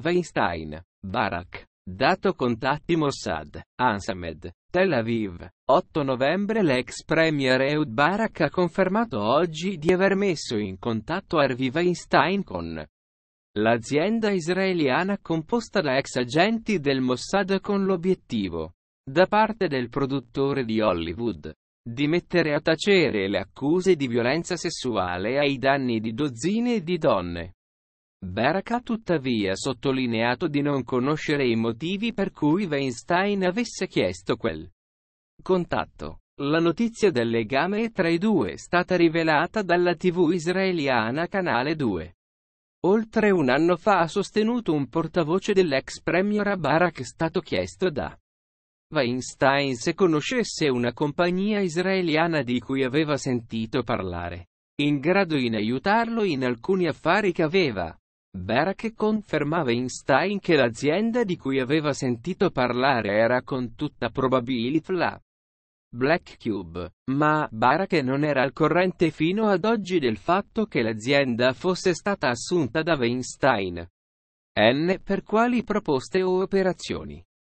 Weinstein, Barak. Dato contatti Mossad, Ansamed, Tel Aviv. 8 novembre l'ex premier Eud Barak ha confermato oggi di aver messo in contatto Harvey Weinstein con l'azienda israeliana composta da ex agenti del Mossad con l'obiettivo, da parte del produttore di Hollywood, di mettere a tacere le accuse di violenza sessuale ai danni di dozzine di donne. Barak ha tuttavia sottolineato di non conoscere i motivi per cui Weinstein avesse chiesto quel contatto. La notizia del legame tra i due è stata rivelata dalla tv israeliana Canale 2. Oltre un anno fa ha sostenuto un portavoce dell'ex premier a Barak stato chiesto da Weinstein se conoscesse una compagnia israeliana di cui aveva sentito parlare, in grado di aiutarlo in alcuni affari che aveva, Barack confermava in Stein che l'azienda di cui aveva sentito parlare era con tutta probabilità la Black Cube, ma Barak non era al corrente fino ad oggi del fatto che l'azienda fosse stata assunta da Weinstein. N per quali proposte o operazioni.